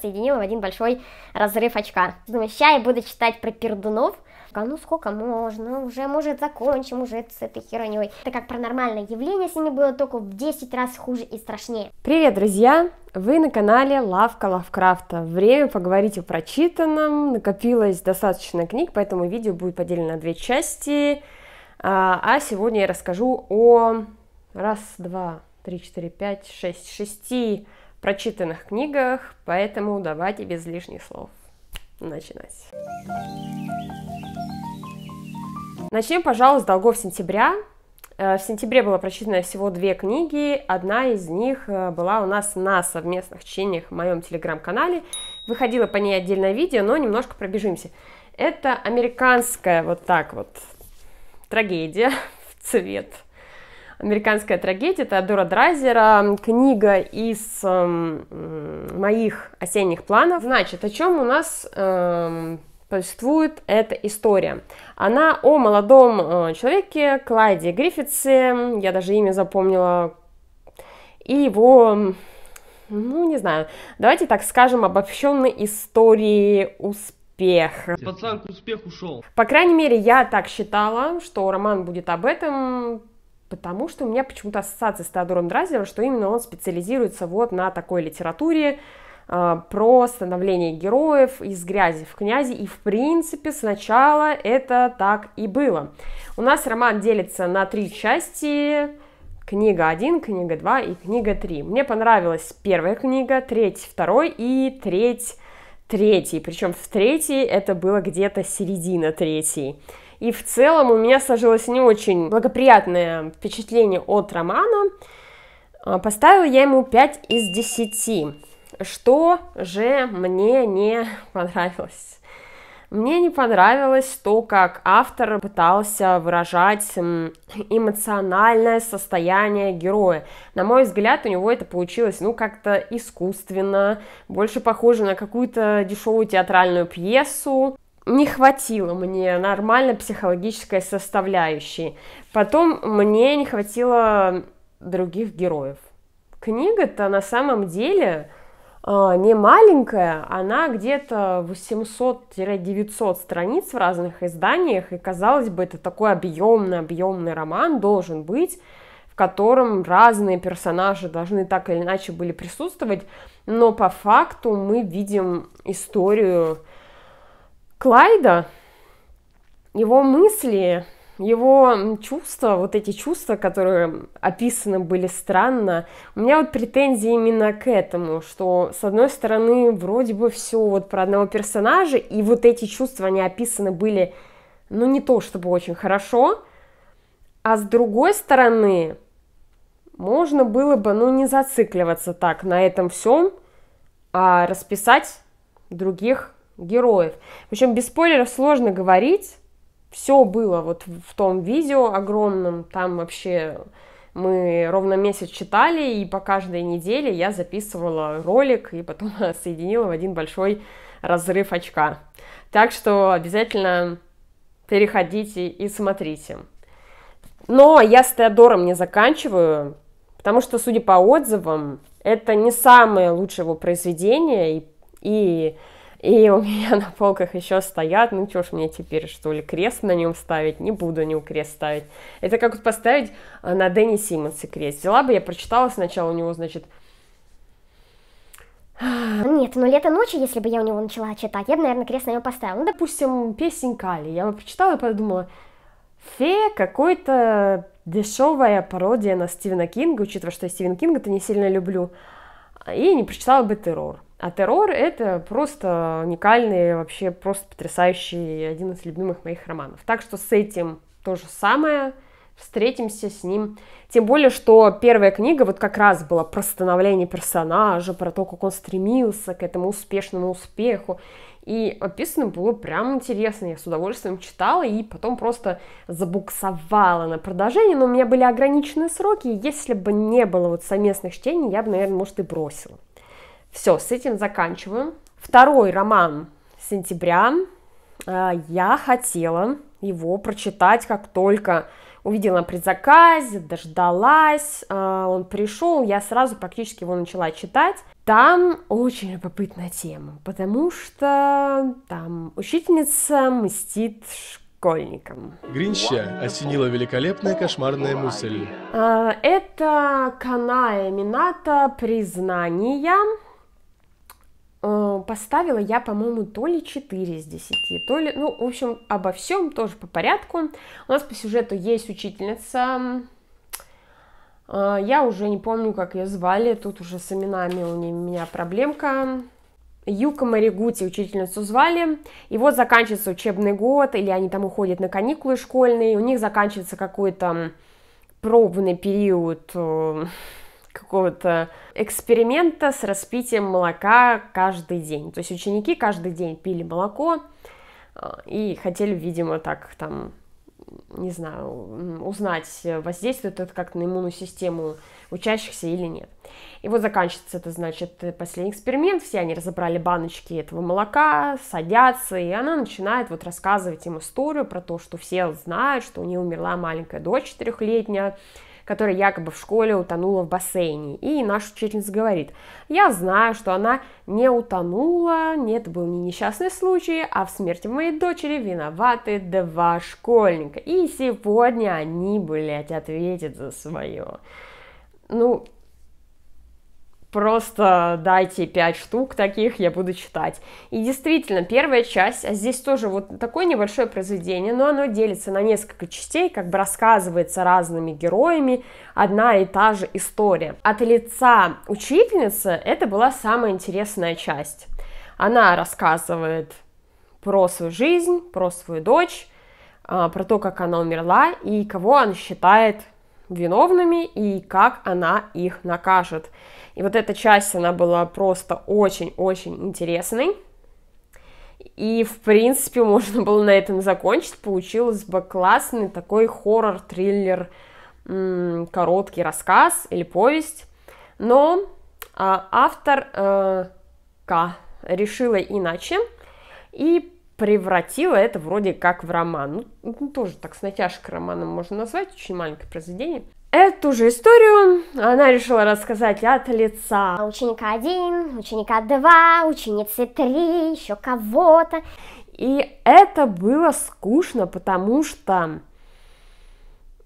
соединила в один большой разрыв очка. Думаю, сейчас я буду читать про пердунов. А ну сколько можно, уже, может, закончим уже с этой херней. Так как паранормальное явление с ними было только в 10 раз хуже и страшнее. Привет, друзья! Вы на канале Лавка Лавкрафта. Время поговорить о прочитанном. Накопилось достаточно книг, поэтому видео будет поделено на две части. А, а сегодня я расскажу о... Раз, два, три, четыре, пять, шесть, шести прочитанных книгах, поэтому давайте без лишних слов начинать. Начнем, пожалуй, с долгов сентября. Э, в сентябре было прочитано всего две книги. Одна из них э, была у нас на совместных чтениях в моем телеграм-канале. Выходило по ней отдельное видео, но немножко пробежимся. Это американская вот так вот трагедия в цвет «Американская трагедия» Теодора Драйзера, книга из э, моих осенних планов. Значит, о чем у нас э, повествует эта история? Она о молодом э, человеке Клайде Гриффитсе, я даже имя запомнила, и его ну, не знаю, давайте так скажем, обобщенной истории успеха. Пацан к успеху шел. По крайней мере, я так считала, что роман будет об этом, Потому что у меня почему-то ассоциация с Теодором Дразнером, что именно он специализируется вот на такой литературе, а, про становление героев из грязи в князи. И, в принципе, сначала это так и было. У нас роман делится на три части. Книга 1, книга 2 и книга 3. Мне понравилась первая книга, треть второй и треть третий. Причем в третьей это было где-то середина третьей. И в целом у меня сложилось не очень благоприятное впечатление от романа. А, поставила я ему 5 из 10. Что же мне не понравилось? Мне не понравилось то, как автор пытался выражать эмоциональное состояние героя. На мой взгляд, у него это получилось, ну, как-то искусственно, больше похоже на какую-то дешевую театральную пьесу не хватило мне нормально психологической составляющей. Потом мне не хватило других героев. Книга-то на самом деле э, не маленькая, она где-то 800-900 страниц в разных изданиях, и казалось бы, это такой объемный-объемный роман должен быть, в котором разные персонажи должны так или иначе были присутствовать, но по факту мы видим историю Клайда, его мысли, его чувства, вот эти чувства, которые описаны были странно, у меня вот претензии именно к этому, что с одной стороны вроде бы все вот про одного персонажа, и вот эти чувства, они описаны были, ну не то чтобы очень хорошо, а с другой стороны, можно было бы, ну, не зацикливаться так на этом всем, а расписать других героев. Причем без спойлеров сложно говорить. Все было вот в том видео огромном, там вообще мы ровно месяц читали, и по каждой неделе я записывала ролик и потом соединила в один большой разрыв очка. Так что обязательно переходите и смотрите. Но я с Теодором не заканчиваю, потому что, судя по отзывам, это не самое лучшее его произведение, и, и и у меня на полках еще стоят, ну что ж мне теперь, что ли, крест на нем ставить? Не буду ни у крест ставить. Это как вот поставить а, на Дэнни Симмонса крест. Взяла бы, я прочитала сначала у него, значит, а нет, ну лето ночи, если бы я у него начала читать, я бы, наверное, крест на него поставила. Ну, допустим, песень Кали. Я бы прочитала и подумала, фея какой-то дешевая пародия на Стивена Кинга, учитывая, что я Стивен Кинга-то не сильно люблю и не прочитала бы террор. А террор — это просто уникальный, вообще просто потрясающий, один из любимых моих романов. Так что с этим то же самое, встретимся с ним. Тем более, что первая книга вот как раз была про становление персонажа, про то, как он стремился к этому успешному успеху. И описано было прям интересно, я с удовольствием читала и потом просто забуксовала на продолжение, но у меня были ограниченные сроки, и если бы не было вот совместных чтений, я бы, наверное, может и бросила. Все, с этим заканчиваю. Второй роман сентября. А, я хотела его прочитать, как только увидела при заказе, дождалась, а, он пришел, я сразу практически его начала читать. Там очень любопытная тема, потому что там учительница мстит школьникам. Гринча осенила великолепная кошмарная мысль. А, это канал Мината признания Э, поставила я, по-моему, то ли 4 из 10, то ли, ну, в общем, обо всем тоже по порядку. У нас по сюжету есть учительница, э, я уже не помню, как ее звали, тут уже с именами у меня проблемка. Юка Маригути учительницу звали, и вот заканчивается учебный год, или они там уходят на каникулы школьные, у них заканчивается какой-то пробный период э, какого-то эксперимента с распитием молока каждый день. То есть ученики каждый день пили молоко а, и хотели, видимо, так там, не знаю, узнать, э, воздействует это как-то на иммунную систему учащихся или нет. И вот заканчивается это, значит, э, последний эксперимент. Все они разобрали баночки этого молока, садятся, и она начинает вот рассказывать им историю про то, что все знают, что у нее умерла маленькая дочь четырехлетняя, которая якобы в школе утонула в бассейне. И наша учительница говорит, я знаю, что она не утонула, нет, это был не несчастный случай, а в смерти моей дочери виноваты два школьника. И сегодня они, блядь, ответят за свое. Ну, просто дайте пять штук таких, я буду читать. И действительно, первая часть, а здесь тоже вот такое небольшое произведение, но оно делится на несколько частей, как бы рассказывается разными героями одна и та же история. От лица учительницы это была самая интересная часть. Она рассказывает про свою жизнь, про свою дочь, а, про то, как она умерла и кого она считает виновными и как она их накажет. И вот эта часть, она была просто очень-очень интересной. И, в принципе, можно было на этом закончить. Получилось бы классный такой хоррор-триллер, короткий рассказ или повесть. Но а, автор э, К решила иначе и превратила это вроде как в роман. Ну, ну тоже так с натяжкой романом можно назвать, очень маленькое произведение. Эту же историю она решила рассказать от лица. Ученика один, ученика два, ученицы три, еще кого-то. И это было скучно, потому что,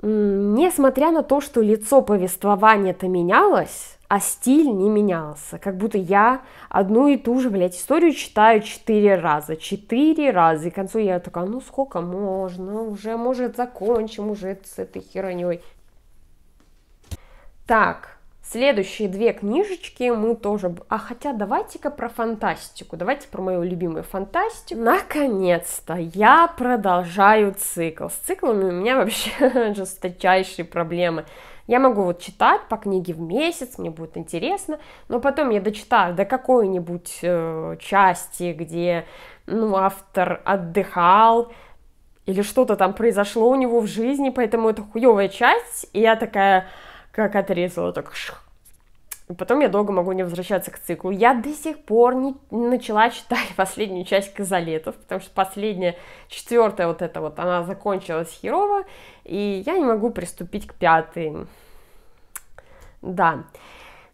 несмотря на то, что лицо повествования-то менялось, а стиль не менялся, как будто я одну и ту же, блядь, историю читаю четыре раза, четыре раза, и к концу я такая, ну сколько можно, уже, может, закончим уже с этой херней. Так, следующие две книжечки мы тоже... А хотя давайте-ка про фантастику. Давайте про мою любимую фантастику. Наконец-то я продолжаю цикл. С циклами у меня вообще жесточайшие проблемы. Я могу вот читать по книге в месяц, мне будет интересно, но потом я дочитаю до какой-нибудь э, части, где ну, автор отдыхал, или что-то там произошло у него в жизни, поэтому это хуевая часть, и я такая, как отрезала, так И потом я долго могу не возвращаться к циклу. Я до сих пор не начала читать последнюю часть Казалетов, потому что последняя, четвертая вот эта вот, она закончилась херово, и я не могу приступить к пятой. Да.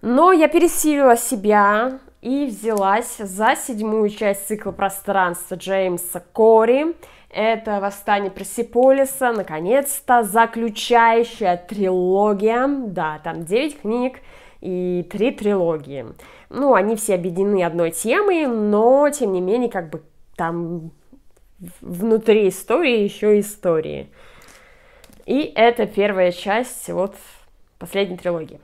Но я пересилила себя и взялась за седьмую часть цикла пространства Джеймса Кори. Это «Восстание Персиполиса», наконец-то заключающая трилогия. Да, там 9 книг и три трилогии. Ну, они все объединены одной темой, но, тем не менее, как бы там внутри истории еще истории. И это первая часть вот последней трилогии.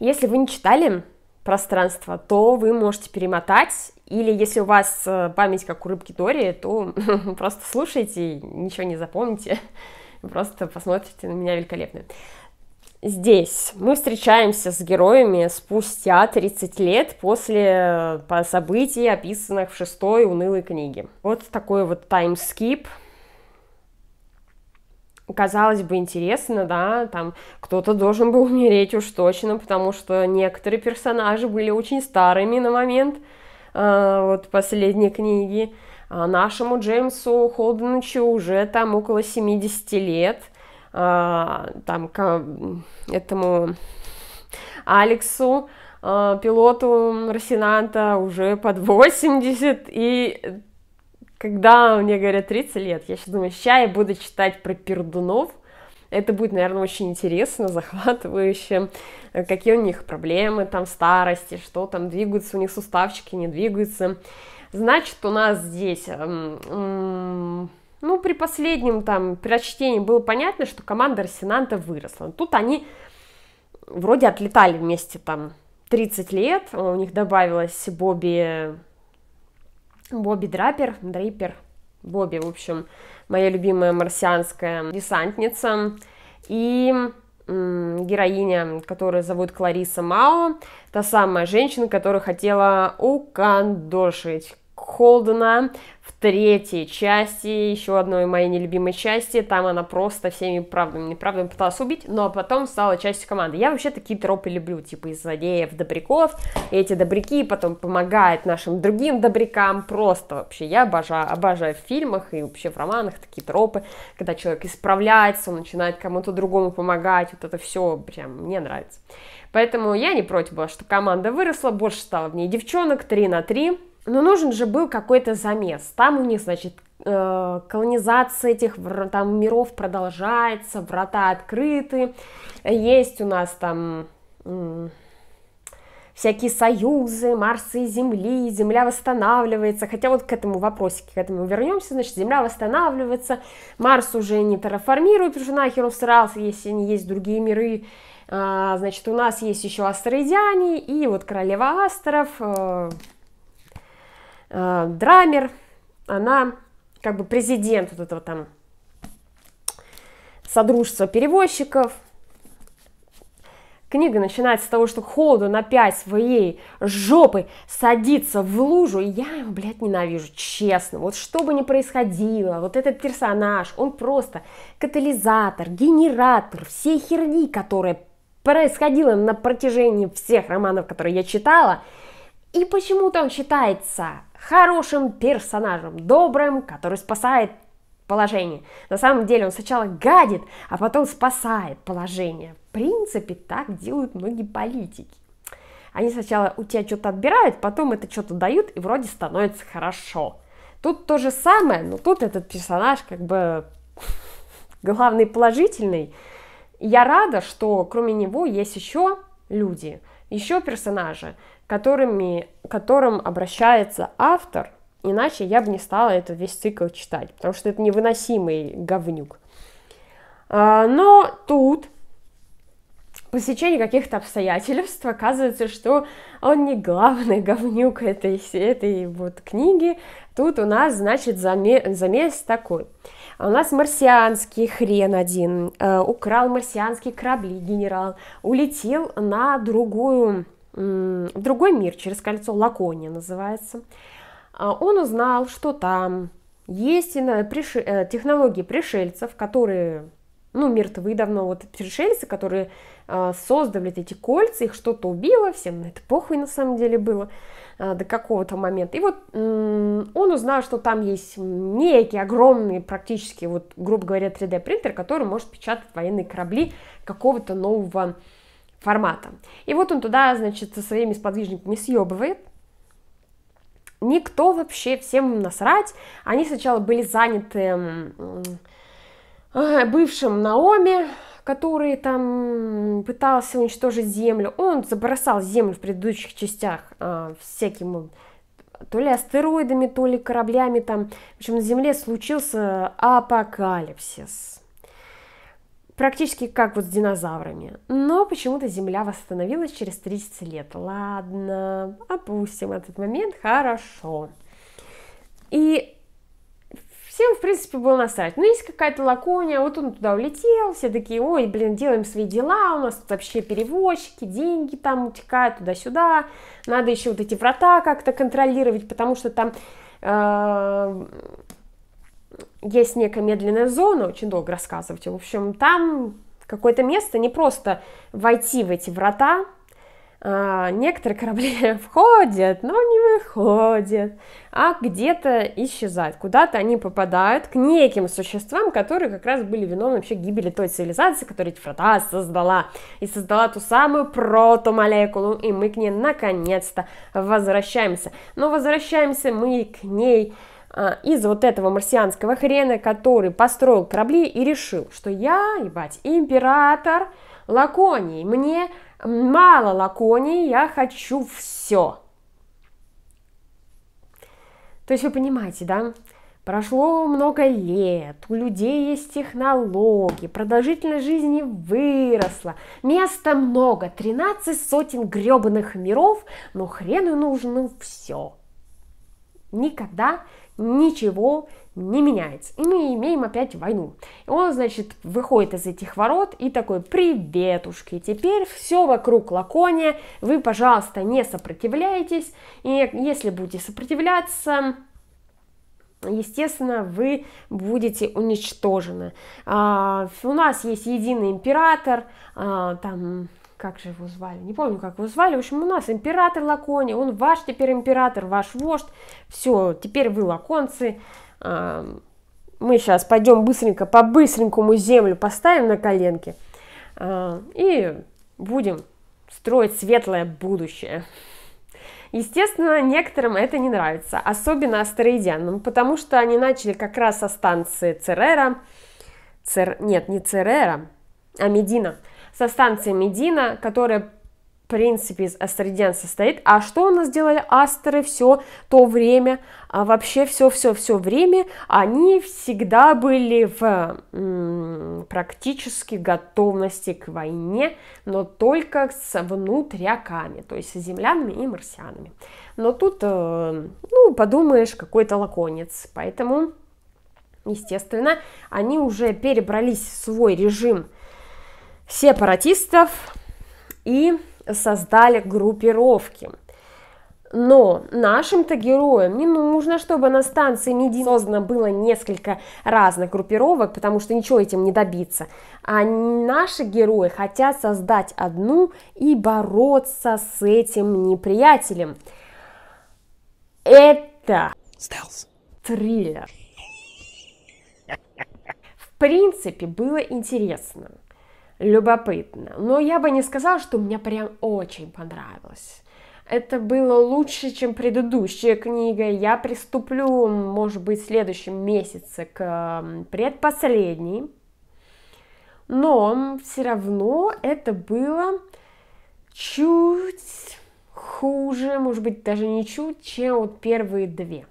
Если вы не читали пространство, то вы можете перемотать или если у вас э, память как у рыбки Дори, то просто слушайте, ничего не запомните, просто посмотрите на меня великолепно. Здесь мы встречаемся с героями спустя 30 лет после э, по событий, описанных в шестой унылой книге. Вот такой вот таймскип. Казалось бы, интересно, да, там кто-то должен был умереть уж точно, потому что некоторые персонажи были очень старыми на момент, Э, вот последней книги. А нашему Джеймсу Холденчу уже там около 70 лет. А, там к этому Алексу, а, пилоту Росинанта, уже под 80. И когда мне говорят 30 лет, я сейчас думаю, сейчас я буду читать про пердунов. Это будет, наверное, очень интересно, захватывающе. Э, какие у них проблемы, там, старости, что там, двигаются у них суставчики, не двигаются. Значит, у нас здесь, эм, ну, при последнем там прочтении было понятно, что команда Арсенанта выросла. Тут они вроде отлетали вместе там 30 лет, э, у них добавилась Бобби, Бобби Драпер, Дрейпер, Бобби, в общем, моя любимая марсианская десантница. И героиня, которую зовут Клариса Мао, та самая женщина, которая хотела укандошить Холдена в третьей части, еще одной моей нелюбимой части. Там она просто всеми правдами и неправдами пыталась убить, но потом стала частью команды. Я вообще такие тропы люблю, типа из злодеев, добряков. И эти добряки потом помогают нашим другим добрякам. Просто вообще я обожаю, обожаю в фильмах и вообще в романах такие тропы, когда человек исправляется, он начинает кому-то другому помогать. Вот это все прям мне нравится. Поэтому я не против была, что команда выросла, больше стало в ней девчонок, 3 на 3. Но ну, нужен же был какой-то замес. Там у них, значит, э, колонизация этих там миров продолжается, врата открыты, есть у нас там всякие союзы Марса и Земли, Земля восстанавливается, хотя вот к этому вопросике, к этому вернемся, значит, Земля восстанавливается, Марс уже не терраформирует, уже нахер он старался, если не есть другие миры, а, значит, у нас есть еще астероидяне, и вот королева астеров, э, Э, драмер, она как бы президент вот этого там Содружества перевозчиков. Книга начинается с того, что Холду на пять своей жопы садится в лужу, и я его, блядь, ненавижу, честно. Вот что бы ни происходило, вот этот персонаж, он просто катализатор, генератор всей херни, которая происходила на протяжении всех романов, которые я читала, и почему-то он считается хорошим персонажем, добрым, который спасает положение. На самом деле он сначала гадит, а потом спасает положение. В принципе, так делают многие политики. Они сначала у тебя что-то отбирают, потом это что-то дают, и вроде становится хорошо. Тут то же самое, но тут этот персонаж как бы главный положительный. Я рада, что кроме него есть еще люди, еще персонажи, которыми, которым обращается автор, иначе я бы не стала это весь цикл читать, потому что это невыносимый говнюк. А, но тут по сечению каких-то обстоятельств оказывается, что он не главный говнюк этой, этой вот книги. Тут у нас, значит, заме замес такой. А у нас марсианский хрен один, э, украл марсианские корабли генерал, улетел на другую в другой мир, через кольцо Лакония называется, а, он узнал, что там есть э, технологии пришельцев, которые, ну, мертвы давно, вот пришельцы, которые а, создали эти кольца, их что-то убило, всем на это похуй на самом деле было а, до какого-то момента. И вот он узнал, что там есть некий огромный, практически, вот, грубо говоря, 3D-принтер, который может печатать военные корабли какого-то нового формата. И вот он туда, значит, со своими сподвижниками съебывает, никто вообще, всем насрать. Они сначала были заняты бывшим Наоми, который там пытался уничтожить землю. Он забросал землю в предыдущих частях а, всяким то ли астероидами, то ли кораблями там. В общем, на Земле случился апокалипсис практически как вот с динозаврами. Но почему-то Земля восстановилась через 30 лет. Ладно, опустим этот момент, хорошо. И всем, в принципе, было насрать. Ну, есть какая-то лакония, вот он туда улетел, все такие, ой, блин, делаем свои дела, у нас тут вообще перевозчики, деньги там утекают туда-сюда, надо еще вот эти врата как-то контролировать, потому что там э, есть некая медленная зона, очень долго рассказывать, в общем, там какое-то место, не просто войти в эти врата, а, некоторые корабли входят, но не выходят, а где-то исчезают, куда-то они попадают к неким существам, которые как раз были виновны вообще гибели той цивилизации, которая эти врата создала, и создала ту самую протомолекулу, и мы к ней наконец-то возвращаемся. Но возвращаемся мы к ней Э, из вот этого марсианского хрена, который построил корабли и решил, что я, ебать, император Лаконии, мне мало Лаконии, я хочу все. То есть вы понимаете, да? Прошло много лет, у людей есть технологии, продолжительность жизни выросла, места много, 13 сотен гребаных миров, но хрену нужно все. Никогда ничего не меняется. И мы имеем опять войну. И он, значит, выходит из этих ворот и такой, приветушки, теперь все вокруг Лакония, вы, пожалуйста, не сопротивляйтесь, и если будете сопротивляться, естественно, вы будете уничтожены. А, у нас есть единый император, а, там как же его звали, не помню, как его звали, в общем, у нас император Лакони, он ваш теперь император, ваш вождь, все, теперь вы лаконцы, а, мы сейчас пойдем быстренько, по-быстренькому землю поставим на коленки а, и будем строить светлое будущее. Естественно, некоторым это не нравится, особенно астероидянам, потому что они начали как раз со станции Церера, Цер... нет, не Церера, а Медина – со станцией Медина, которая в принципе из астридиан состоит. А что у нас делали астеры все то время? А вообще все-все-все время они всегда были в м- практически готовности к войне, но только с внутряками, то есть с землянами и марсианами. Но тут, э- ну, подумаешь, какой-то лаконец, поэтому... Естественно, они уже перебрались в свой режим сепаратистов и создали группировки. Но нашим-то героям не нужно, чтобы на станции МИДИ создано было несколько разных группировок, потому что ничего этим не добиться. А наши герои хотят создать одну и бороться с этим неприятелем. Это Стелс. триллер. В принципе, было интересно любопытно. Но я бы не сказала, что мне прям очень понравилось. Это было лучше, чем предыдущая книга. Я приступлю, может быть, в следующем месяце к предпоследней. Но все равно это было чуть хуже, может быть, даже не чуть, чем вот первые две.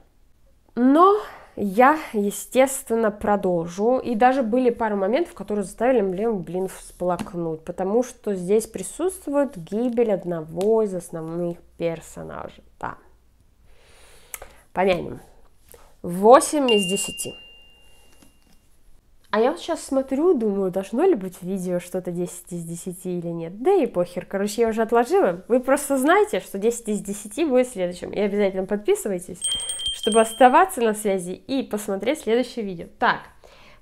Но я, естественно, продолжу. И даже были пару моментов, которые заставили меня, блин, всплакнуть, потому что здесь присутствует гибель одного из основных персонажей. Да. Помянем. 8 из 10. А я вот сейчас смотрю, думаю, должно ли быть в видео что-то 10 из 10 или нет. Да и похер, короче, я уже отложила. Вы просто знаете, что 10 из 10 будет следующим. И обязательно подписывайтесь чтобы оставаться на связи и посмотреть следующее видео. Так,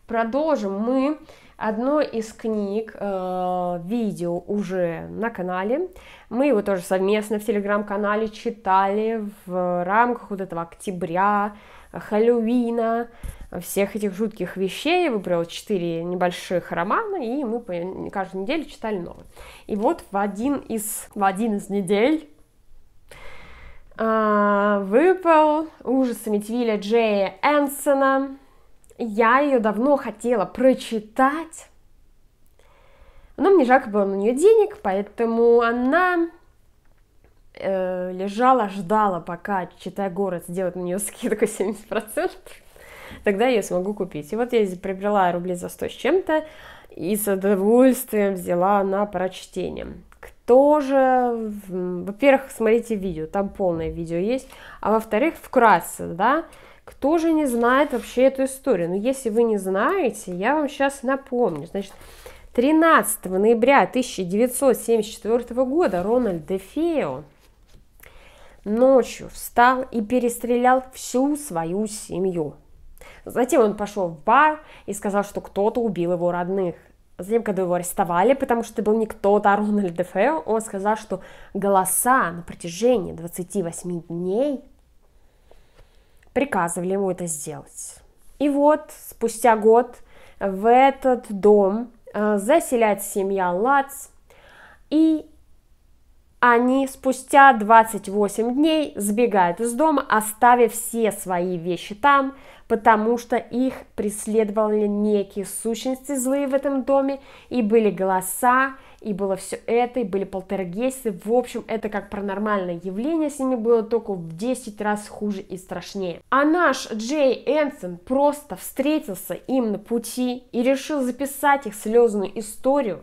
продолжим мы одно из книг, э, видео уже на канале. Мы его тоже совместно в телеграм-канале читали в рамках вот этого октября, Хэллоуина, всех этих жутких вещей. Я выбрала 4 небольших романа, и мы по, каждую неделю читали новый. И вот в один из, в один из недель а, выпал ужас Амитвилля Джея Энсона. Я ее давно хотела прочитать, но мне жалко было на нее денег, поэтому она э, лежала, ждала, пока «Читай город» сделает на нее скидку 70%, тогда я ее смогу купить. И вот я приобрела рублей за 100 с чем-то и с удовольствием взяла на прочтение тоже, во-первых, смотрите видео, там полное видео есть, а во-вторых, вкратце, да, кто же не знает вообще эту историю? Но ну, если вы не знаете, я вам сейчас напомню. Значит, 13 ноября 1974 года Рональд Дефео ночью встал и перестрелял всю свою семью. Затем он пошел в бар и сказал, что кто-то убил его родных затем, когда его арестовали, потому что это был не кто-то, а Рональд Дефео, он сказал, что голоса на протяжении 28 дней приказывали ему это сделать. И вот, спустя год, в этот дом э, заселяет семья Лац, и они спустя 28 дней сбегают из дома, оставив все свои вещи там, потому что их преследовали некие сущности злые в этом доме, и были голоса, и было все это, и были полтергейсты. В общем, это как паранормальное явление с ними было только в 10 раз хуже и страшнее. А наш Джей Энсон просто встретился им на пути и решил записать их слезную историю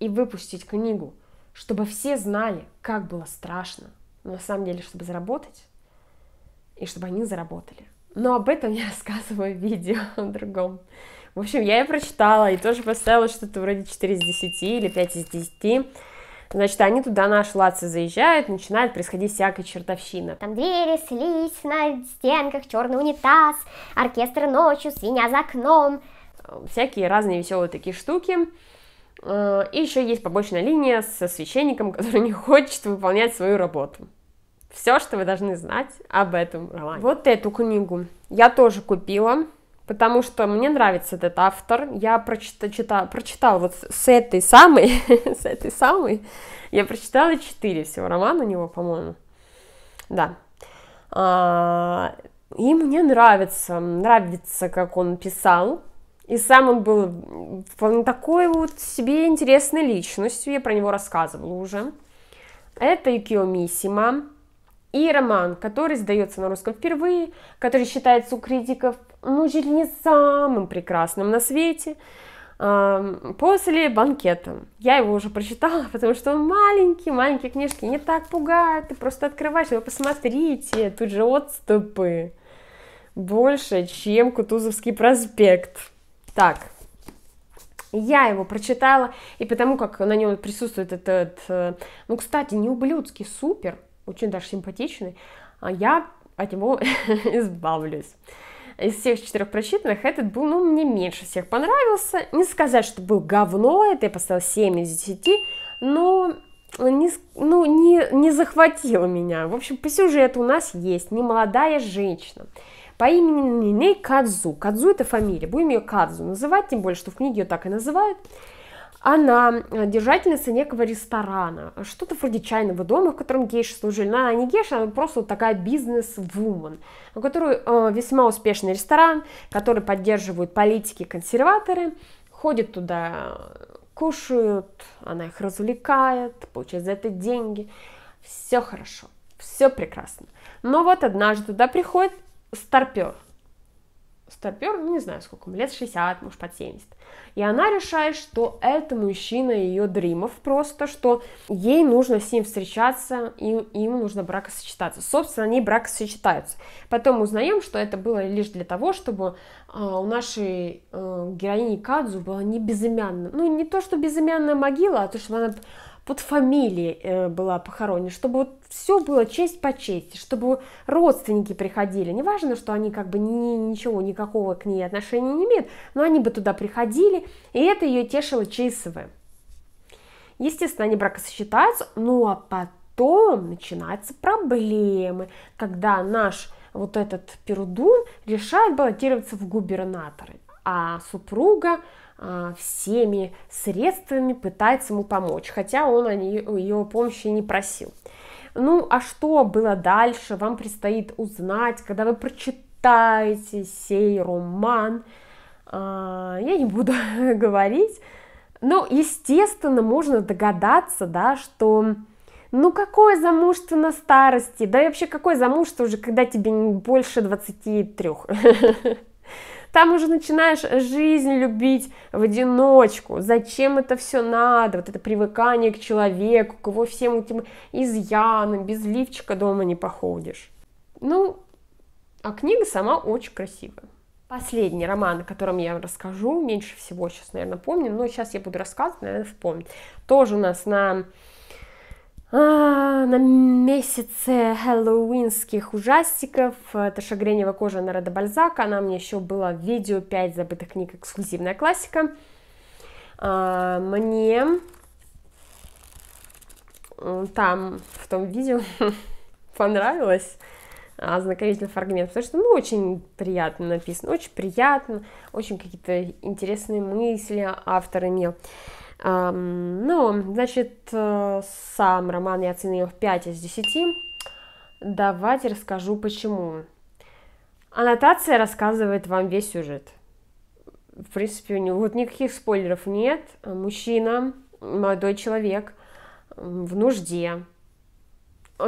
и выпустить книгу – чтобы все знали, как было страшно, ну, на самом деле, чтобы заработать, и чтобы они заработали. Но об этом я рассказываю в видео о другом. В общем, я и прочитала, и тоже поставила что-то вроде 4 из 10 или 5 из 10. Значит, они туда наш лацы заезжают, начинает происходить всякая чертовщина. Там двери слизь на стенках, черный унитаз, оркестр ночью, свинья за окном. Всякие разные веселые такие штуки. Э, и еще есть побочная линия со священником, который не хочет выполнять свою работу. Все, что вы должны знать об этом романе. Вот эту книгу я тоже купила, потому что мне нравится этот автор. Я прочитала, прочитала вот с этой самой, с этой самой, я прочитала четыре всего романа у него, по-моему. Да. А, и мне нравится, нравится, как он писал, и сам он был такой вот себе интересной личностью, я про него рассказывала уже. Это Юкио Мисима и роман, который сдается на русском впервые, который считается у критиков, ну, чуть ли не самым прекрасным на свете, после банкета. Я его уже прочитала, потому что он маленький, маленькие книжки не так пугают, ты просто открываешь, вы посмотрите, тут же отступы больше, чем Кутузовский проспект. Так, я его прочитала, и потому как на нем присутствует этот, э, ну, кстати, не ублюдский супер, очень даже симпатичный, а я от него избавлюсь. Из всех четырех прочитанных этот был, ну, мне меньше всех понравился. Не сказать, что был говно, это я поставила 7 из 10, но не, ну, не, не захватил меня. В общем, по сюжету у нас есть немолодая женщина, по имени Ниней Кадзу. Кадзу это фамилия, будем ее Кадзу называть, тем более, что в книге ее так и называют. Она э, держательница некого ресторана, что-то вроде чайного дома, в котором гейши служили. Но она не гейша, она просто вот такая бизнес-вумен, у которой э, весьма успешный ресторан, который поддерживают политики-консерваторы. Ходят туда, кушают, она их развлекает, получает за это деньги. Все хорошо, все прекрасно. Но вот однажды туда приходит старпер. Старпер, ну, не знаю, сколько ему лет, 60, может, под 70. И она решает, что это мужчина ее дримов просто, что ей нужно с ним встречаться, и им нужно бракосочетаться. Собственно, они бракосочетаются. Потом узнаем, что это было лишь для того, чтобы э, у нашей э, героини Кадзу была не безымянная, ну, не то, что безымянная могила, а то, чтобы она под фамилией э, была похоронена, чтобы вот все было честь по чести, чтобы родственники приходили. неважно, что они как бы ни, ничего, никакого к ней отношения не имеют, но они бы туда приходили, и это ее тешило Чейсовым. Естественно, они бракосочетаются, ну а потом начинаются проблемы, когда наш вот этот Перудун решает баллотироваться в губернаторы, а супруга а, всеми средствами пытается ему помочь, хотя он о нее, ее помощи не просил. Ну, а что было дальше, вам предстоит узнать, когда вы прочитаете сей роман. А, я не буду говорить. Но, ну, естественно, можно догадаться, да, что ну какое замужество на старости? Да и вообще какое замужество уже, когда тебе больше 23? Там уже начинаешь жизнь любить в одиночку. Зачем это все надо? Вот это привыкание к человеку, к его всем этим изъянам. Без лифчика дома не походишь. Ну, а книга сама очень красивая. Последний роман, о котором я расскажу, меньше всего сейчас, наверное, помню, но сейчас я буду рассказывать, наверное, вспомню. Тоже у нас на а, на месяце хэллоуинских ужастиков. Это «Шагренева кожа» Народа Бальзака. Она мне еще была в видео 5 забытых книг, эксклюзивная классика. А, мне там, в том видео, понравилось а, ознакомительный фрагмент, потому что, ну, очень приятно написано, очень приятно, очень какие-то интересные мысли автор имел. Ну, значит, э, сам роман я оценила в 5 из 10. Давайте расскажу, почему. Аннотация рассказывает вам весь сюжет. В принципе, у него вот никаких спойлеров нет. Мужчина, молодой человек, в нужде.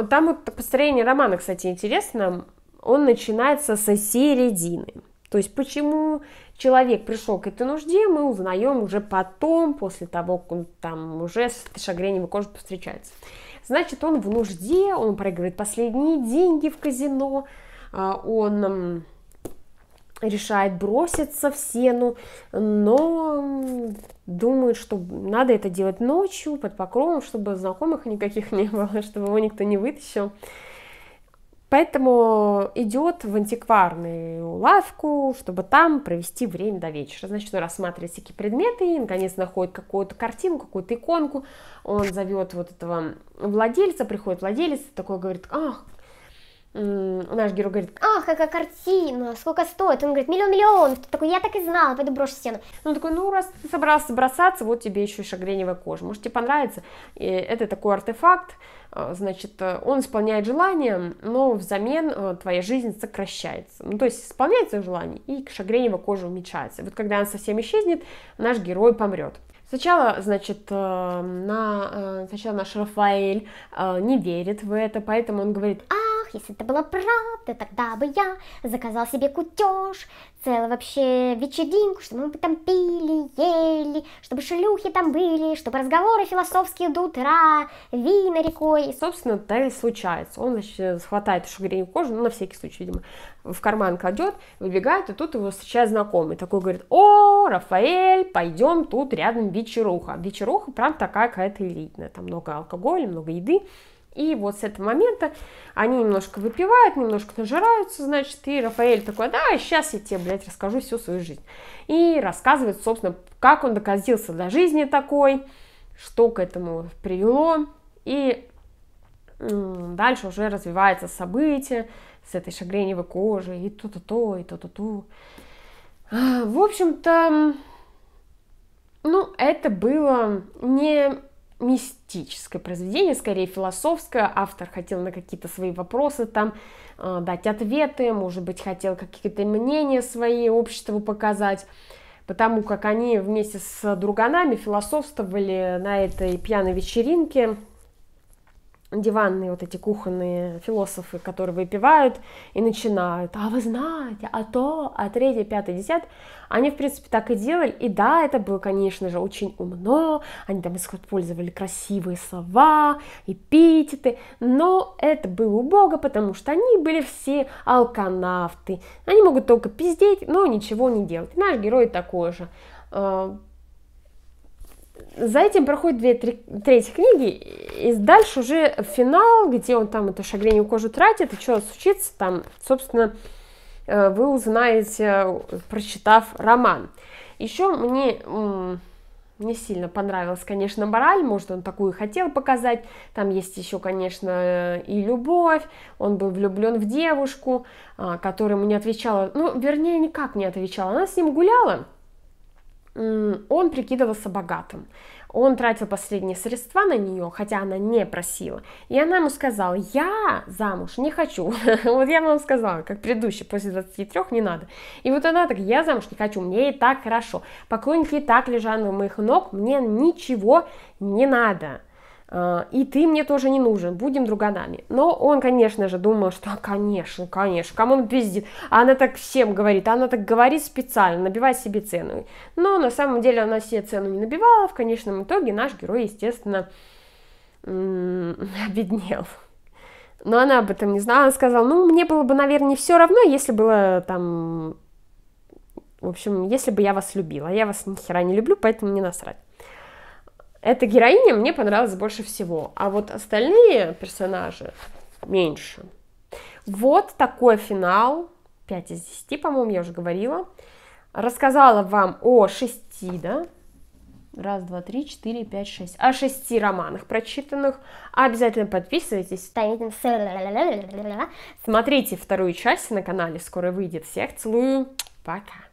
Там вот построение романа, кстати, интересно. Он начинается со середины. То есть почему человек пришел к этой нужде, мы узнаем уже потом, после того, как он там уже с шагреневой кожей повстречается. Значит, он в нужде, он проигрывает последние деньги в казино, а, он решает броситься в сену, но думает, что надо это делать ночью, под покровом, чтобы знакомых никаких не было, чтобы его никто не вытащил. Поэтому идет в антикварную лавку, чтобы там провести время до вечера. Значит, он рассматривает всякие предметы и, наконец, находит какую-то картину, какую-то иконку. Он зовет вот этого владельца, приходит владелец, такой говорит, ах, наш герой говорит, ах, какая картина, сколько стоит? Он говорит, миллион миллион. Ты такой, я так и знала, пойду брошу стену. Он такой, ну раз ты собрался бросаться, вот тебе еще и шагреневая кожа. Может тебе понравится. И это такой артефакт, э, значит, э, он исполняет желание, но взамен э, твоя жизнь сокращается. Ну, то есть исполняется желание, и шагреневая кожа уменьшается. Вот когда она совсем исчезнет, наш герой помрет. Сначала, значит, на, сначала наш Рафаэль не верит в это, поэтому он говорит, а, Ох, если это была правда, тогда бы я заказал себе кутеж, целую вообще вечеринку, чтобы мы там пили, ели, чтобы шлюхи там были, чтобы разговоры философские до утра, вина рекой. собственно, да и случается. Он, значит, хватает шагрень кожу, ну, на всякий случай, видимо, в карман кладет, выбегает, и тут его встречает знакомый. Такой говорит, о, Рафаэль, пойдем, тут рядом вечеруха. Вечеруха прям такая какая-то элитная, там много алкоголя, много еды. И вот с этого момента они немножко выпивают, немножко нажираются, значит, и Рафаэль такой, да, сейчас я тебе, блядь, расскажу всю свою жизнь. И рассказывает, собственно, как он доказился до жизни такой, что к этому привело, и дальше уже развивается событие с этой шагреневой кожей, и то-то-то, и то-то-то. А, в общем-то, ну, это было не мистическое произведение, скорее философское. Автор хотел на какие-то свои вопросы там э, дать ответы, может быть, хотел какие-то мнения свои обществу показать, потому как они вместе с друганами философствовали на этой пьяной вечеринке – диванные вот эти кухонные философы, которые выпивают и начинают, а вы знаете, а то, а третье, пятое, десятое, они, в принципе, так и делали, и да, это было, конечно же, очень умно, они там использовали красивые слова, эпитеты, но это было убого, потому что они были все алканавты, они могут только пиздеть, но ничего не делать, наш герой такой же, а, за этим проходит две три, трети книги, и дальше уже финал, где он там эту шагренью кожу тратит, и что случится там, собственно, э, вы узнаете, прочитав роман. Еще мне не сильно понравилась, конечно, мораль, может, он такую и хотел показать. Там есть еще, конечно, и любовь. Он был влюблен в девушку, а, которая ему не отвечала. Ну, вернее, никак не отвечала. Она с ним гуляла, он прикидывался богатым. Он тратил последние средства на нее, хотя она не просила. И она ему сказала, я замуж не хочу. вот я вам сказала, как предыдущий, после 23 не надо. И вот она так, я замуж не хочу, мне и так хорошо. Поклонники и так лежат у моих ног, мне ничего не надо. Э, и ты мне тоже не нужен, будем друганами. Но он, конечно же, думал, что, «А, конечно, конечно, кому он пиздит, а она так всем говорит, она так говорит специально, набивая себе цену. Но на самом деле она себе цену не набивала, в конечном итоге наш герой, естественно, обеднел. Но она об этом не знала, она сказала, ну, мне было бы, наверное, не все равно, если было там... В общем, если бы я вас любила, я вас ни хера не люблю, поэтому не насрать. Эта героиня мне понравилась больше всего, а вот остальные персонажи меньше. Вот такой финал, 5 из 10, по-моему, я уже говорила. Рассказала вам о 6, да? Раз, два, три, четыре, пять, шесть. О шести романах прочитанных. Обязательно подписывайтесь. Смотрите вторую часть на канале, скоро выйдет. Всех целую. Пока.